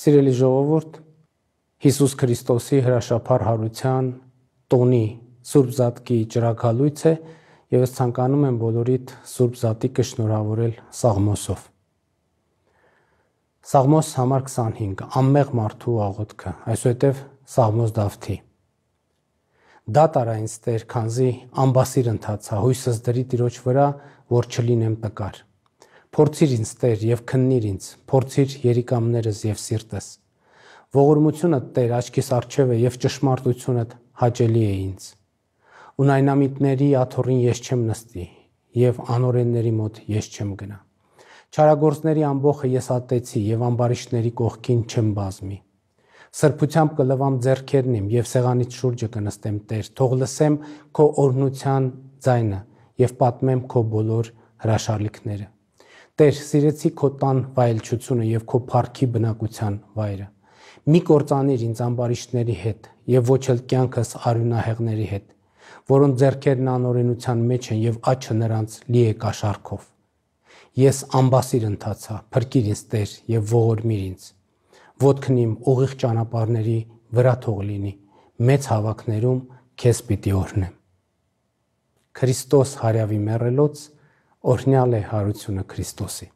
Սիրելի ժողովուրդ, Հիսուս Քրիստոսի հրաշափար հարության տոնի Սուրբ Զատկի ճրագալույց է եւ ես ցանկանում եմ բոլորիդ Սուրբ Զատիկը շնորհավորել Սաղմոսով։ Սաղմոս համար 25 ամեղ մարդու աղոթքը, այսուհետև Սաղմոս Դավթի։ Դա տարայինս Տեր, քանզի ամբասիր ընթացա, հույսս դրի Տիրոջ վրա, որ չլինեմ տկար։ Փորձիր ինձ Տեր եւ քննիր ինձ, փորձիր երիկամներս եւ սիրտս։ Ողորմությունը Տեր աչքիս առջև է եւ ճշմարտությունդ հաճելի է ինձ։ Ուն այնամիտների աթոռին ես չեմ նստի եւ անօրենների մոտ ես չեմ գնա։ Չարագործների ամբողը ես ատեցի եւ ամբարիշների կողքին չեմ բազմի։ Սրբությամբ կլվամ ձեռքերն իմ եւ սեղանից շուրջը կնստեմ Տեր, թող լսեմ քո օրհնության ձայնը եւ պատմեմ քո բոլոր հրաշալիքները։ Տեր, սիրեցի քո տան վայելչությունը եւ քո парքի բնակության վայրը։ Մի կործանիր ինձ ամբարիշտների հետ եւ ոչ էլ կյանքս արյունահեղների հետ, որոնց зерքերն անօրենության մեջ են եւ աչը նրանց լի է կաշառքով։ Ես ամբասիր ընթացա, փրկիր ինձ Տեր եւ ողորմիր ինձ։ Ոտքն իմ ուղիղ ճանապարհների վրա թող լինի։ Մեծ հավաքներում քեզ պիտի օրհնեմ։ Քրիստոս հարյավի մեռելոց օրհնյալ է հարությունը Քրիստոսի